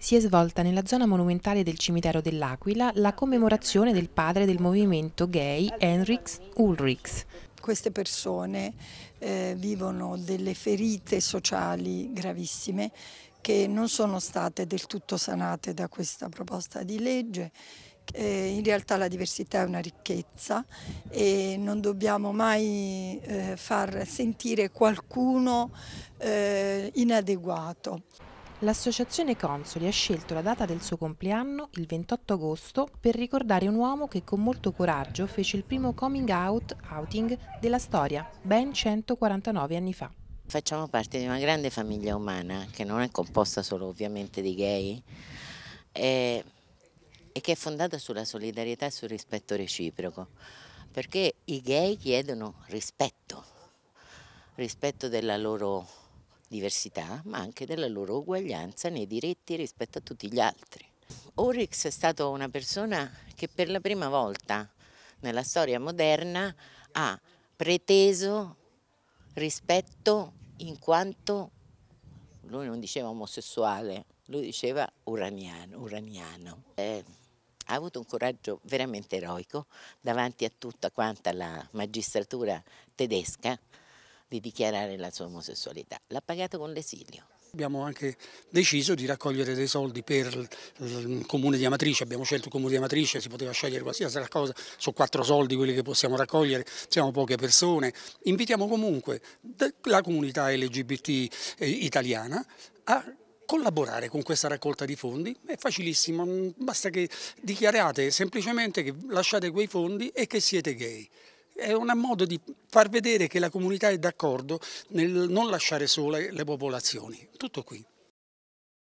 si è svolta nella zona monumentale del cimitero dell'Aquila la commemorazione del padre del movimento gay Henrix Ulrichs. Queste persone eh, vivono delle ferite sociali gravissime che non sono state del tutto sanate da questa proposta di legge. Eh, in realtà la diversità è una ricchezza e non dobbiamo mai eh, far sentire qualcuno eh, inadeguato. L'associazione Consoli ha scelto la data del suo compleanno, il 28 agosto, per ricordare un uomo che con molto coraggio fece il primo coming out, outing, della storia, ben 149 anni fa. Facciamo parte di una grande famiglia umana che non è composta solo ovviamente di gay e, e che è fondata sulla solidarietà e sul rispetto reciproco, perché i gay chiedono rispetto, rispetto della loro diversità, ma anche della loro uguaglianza nei diritti rispetto a tutti gli altri. Orix è stato una persona che per la prima volta nella storia moderna ha preteso rispetto in quanto lui non diceva omosessuale, lui diceva uraniano. uraniano. Eh, ha avuto un coraggio veramente eroico davanti a tutta quanta la magistratura tedesca di dichiarare la sua omosessualità, l'ha pagato con l'esilio. Abbiamo anche deciso di raccogliere dei soldi per il comune di Amatrice, abbiamo scelto il comune di Amatrice, si poteva scegliere qualsiasi cosa, sono quattro soldi quelli che possiamo raccogliere, siamo poche persone. Invitiamo comunque la comunità LGBT eh, italiana a collaborare con questa raccolta di fondi è facilissimo, basta che dichiarate semplicemente che lasciate quei fondi e che siete gay è un modo di far vedere che la comunità è d'accordo nel non lasciare sole le popolazioni. Tutto qui.